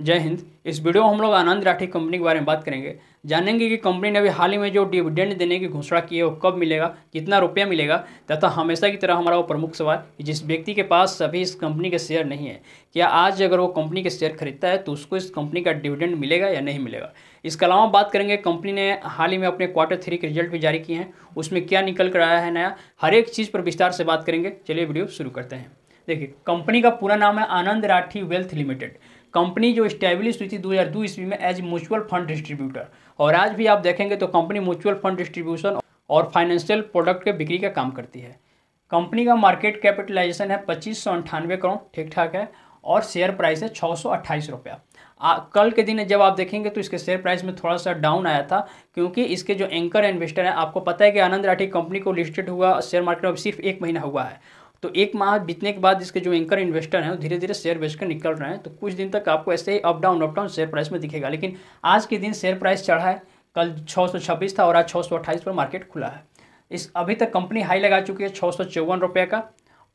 जय हिंद इस वीडियो में हम लोग आनंद राठी कंपनी के बारे में बात करेंगे जानेंगे कि कंपनी ने अभी हाल ही में जो डिविडेंड देने की घोषणा की है वो कब मिलेगा कितना रुपया मिलेगा तथा हमेशा की तरह हमारा वो प्रमुख सवाल कि जिस व्यक्ति के पास अभी इस कंपनी के शेयर नहीं है क्या आज अगर वो कंपनी के शेयर खरीदता है तो उसको इस कंपनी का डिविडेंड मिलेगा या नहीं मिलेगा इसके अलावा बात करेंगे कंपनी ने हाल ही में अपने क्वार्टर थ्री के रिजल्ट भी जारी किए हैं उसमें क्या निकल कर आया है नया हर एक चीज़ पर विस्तार से बात करेंगे चलिए वीडियो शुरू करते हैं देखिए कंपनी का पूरा नाम है Anand Rathi wealth limited company जो स्टैब्लिश हुई थी 2002 ईस्वी में एज म्यूचुअल फंड डिस्ट्रीब्यूटर और आज भी आप देखेंगे तो कंपनी म्यूचुअल फंड डिस्ट्रीब्यूशन और फाइनेंशियल प्रोडक्ट के बिक्री का काम करती है कंपनी का मार्केट कैपिटलाइजेशन है पच्चीस सौ अंठानवे करोड़ ठीक ठाक है और शेयर प्राइस है छः सौ अट्ठाईस रुपया आ, कल के दिन जब आप देखेंगे तो इसके शेयर प्राइस में थोड़ा सा डाउन आया था क्योंकि इसके जो एंकर इन्वेस्टर हैं आपको पता है कि आनंद राठी कंपनी को लिस्टेड हुआ शेयर मार्केट में सिर्फ एक महीना हुआ है तो एक माह बीतने के बाद इसके जो एंकर इन्वेस्टर हैं वो धीरे धीरे शेयर बेचकर निकल रहे हैं तो कुछ दिन तक आपको ऐसे ही up down up down share price में दिखेगा लेकिन आज के दिन शेयर प्राइस चढ़ा है कल छः था और आज छः पर मार्केट खुला है इस अभी तक कंपनी हाई लगा चुकी है छः रुपये का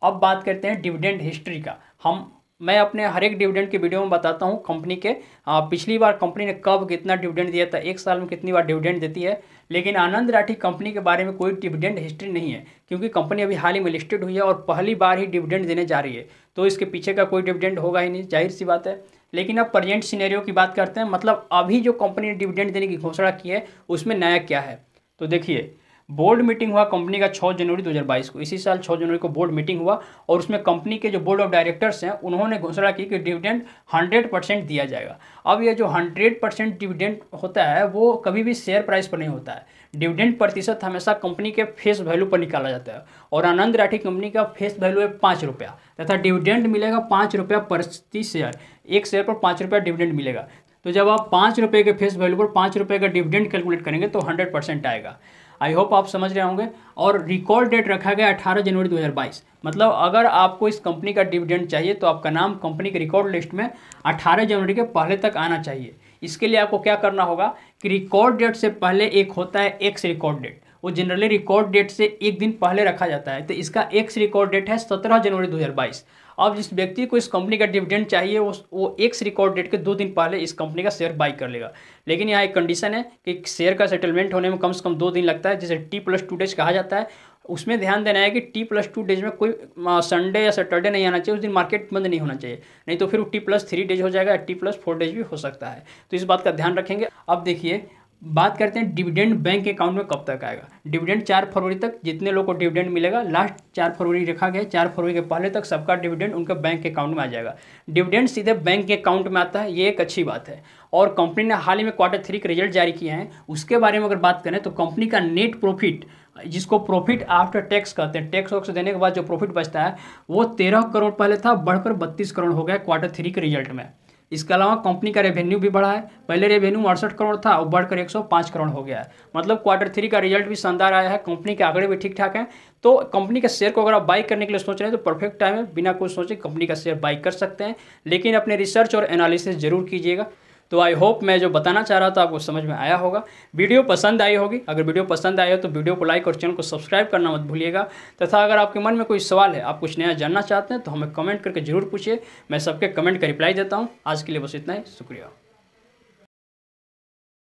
अब बात करते हैं डिविडेंड हिस्ट्री का हम मैं अपने हर एक डिविडेंड की वीडियो में बताता हूँ कंपनी के पिछली बार कंपनी ने कब कितना डिविडेंड दिया था एक साल में कितनी बार डिविडेंड देती है लेकिन आनंद राठी कंपनी के बारे में कोई डिविडेंड हिस्ट्री नहीं है क्योंकि कंपनी अभी हाल ही में लिस्टेड हुई है और पहली बार ही डिविडेंड देने जा रही है तो इसके पीछे का कोई डिविडेंड होगा ही नहीं जाहिर सी बात है लेकिन अब प्रजेंट सीनेरियो की बात करते हैं मतलब अभी जो कंपनी ने डिविडेंड देने की घोषणा की है उसमें नया क्या है तो देखिए बोर्ड मीटिंग हुआ कंपनी का 6 जनवरी 2022 को इसी साल 6 जनवरी को बोर्ड मीटिंग हुआ और उसमें कंपनी के जो बोर्ड ऑफ डायरेक्टर्स हैं उन्होंने घोषणा की कि डिविडेंड 100 परसेंट दिया जाएगा अब ये जो 100 परसेंट डिविडेंड होता है वो कभी भी शेयर प्राइस पर नहीं होता है डिविडेंड प्रतिशत हमेशा कंपनी के फेस वैल्यू पर निकाला जाता है और आनंद राठी कंपनी का फेस वैल्यू है पाँच रुपया तथा डिविडेंड मिलेगा पाँच रुपया प्रति शेयर एक शेयर पर पाँच रुपया डिविडेंड मिलेगा तो जब आप पाँच रुपये के फेस वैल्यू पर पाँच रुपये का डिविडेंड कैलकुलेट करेंगे तो हंड्रेड परसेंट आएगा आई होप आप समझ रहे होंगे और रिकॉर्ड डेट रखा गया 18 जनवरी 2022 मतलब अगर आपको इस कंपनी का डिविडेंड चाहिए तो आपका नाम कंपनी के रिकॉर्ड लिस्ट में 18 जनवरी के पहले तक आना चाहिए इसके लिए आपको क्या करना होगा कि रिकॉर्ड डेट से पहले एक होता है एक्स रिकॉर्ड डेट वो जनरली रिकॉर्ड डेट से एक दिन पहले रखा जाता है तो इसका एक्स रिकॉर्ड डेट है सत्रह जनवरी 2022 अब जिस व्यक्ति को इस कंपनी का डिविडेंड चाहिए वो वो एक्स रिकॉर्ड डेट के दो दिन पहले इस कंपनी का शेयर बाई कर लेगा लेकिन यहाँ एक कंडीशन है कि शेयर का सेटलमेंट होने में कम से कम दो दिन लगता है जिसे टी प्लस टू डेज कहा जाता है उसमें ध्यान देना है कि टी प्लस टू डेज में कोई संडे या सैटरडे नहीं आना चाहिए उस दिन मार्केट बंद नहीं होना चाहिए नहीं तो फिर टी प्लस थ्री डेज हो जाएगा टी प्लस फोर डेज भी हो सकता है तो इस बात का ध्यान रखेंगे अब देखिए बात करते हैं डिविडेंड बैंक अकाउंट में कब तक आएगा डिविडेंड चार फरवरी तक जितने लोगों को डिविडेंड मिलेगा लास्ट चार फरवरी रखा गया चार फरवरी के पहले तक सबका डिविडेंड उनके बैंक अकाउंट में आ जाएगा डिविडेंड सीधे बैंक के अकाउंट में आता है ये एक अच्छी बात है और कंपनी ने हाल ही में क्वार्टर थ्री के रिजल्ट जारी किए हैं उसके बारे में अगर बात करें तो कंपनी का नेट प्रॉफिट जिसको प्रॉफिट आफ्टर टैक्स कहते हैं टैक्स वैक्स देने के बाद जो प्रॉफिट बचता है वो तेरह करोड़ पहले था बढ़कर बत्तीस करोड़ हो गया क्वार्टर थ्री के रिजल्ट में इसके अलावा कंपनी का रेवेन्यू भी बढ़ा है पहले रेवेन्यू अड़सठ करोड़ था और बढ़कर 105 करोड़ हो गया है मतलब क्वार्टर थ्री का रिजल्ट भी शानदार आया है कंपनी के आंकड़े भी ठीक ठाक हैं तो कंपनी के शेयर को अगर आप बाई करने के लिए सोच रहे हैं तो परफेक्ट टाइम है बिना कुछ सोचे कंपनी का शेयर बाई कर सकते हैं लेकिन अपने रिसर्च और एनालिसिस जरूर कीजिएगा तो आई होप मैं जो बताना चाह रहा था आपको समझ में आया होगा वीडियो पसंद आई होगी अगर वीडियो पसंद आई हो तो वीडियो को लाइक और चैनल को सब्सक्राइब करना मत भूलिएगा तथा अगर आपके मन में कोई सवाल है आप कुछ नया जानना चाहते हैं तो हमें कमेंट करके जरूर पूछिए मैं सबके कमेंट का रिप्लाई देता हूँ आज के लिए बस इतना ही शुक्रिया